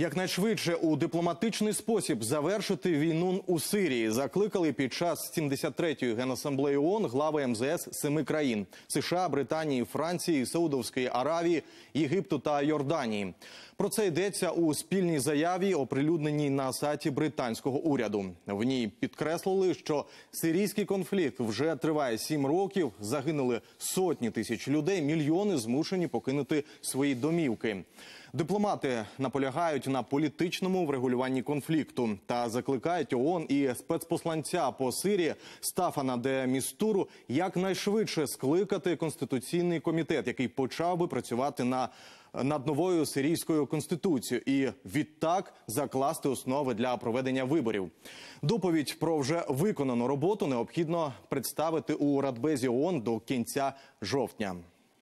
якнайшвидше у дипломатичний спосіб завершити війну у Сирії. Закликали під час 73-ї генасамблеї ООН глави МЗС семи країн: США, Британії, Франції, Саудовської Аравії, Єгипту та Йорданії. Про це йдеться у спільній заяві, оприлюдненій на сайті британського уряду. В ній підкреслили, що сирійський конфлікт вже триває сім років. Загинули сотні тисяч людей, мільйони змушені покинути свої домівки. Дипломати наполягають на політичному врегулюванні конфлікту та закликають ООН і спецпосланця по Сирії Стафана де Містуру якнайшвидше скликати конституційний комітет, який почав би працювати на над новою сирійською конституцією і відтак закласти основи для проведення виборів. Доповідь про вже виконану роботу необхідно представити у Радбезі ООН до кінця жовтня.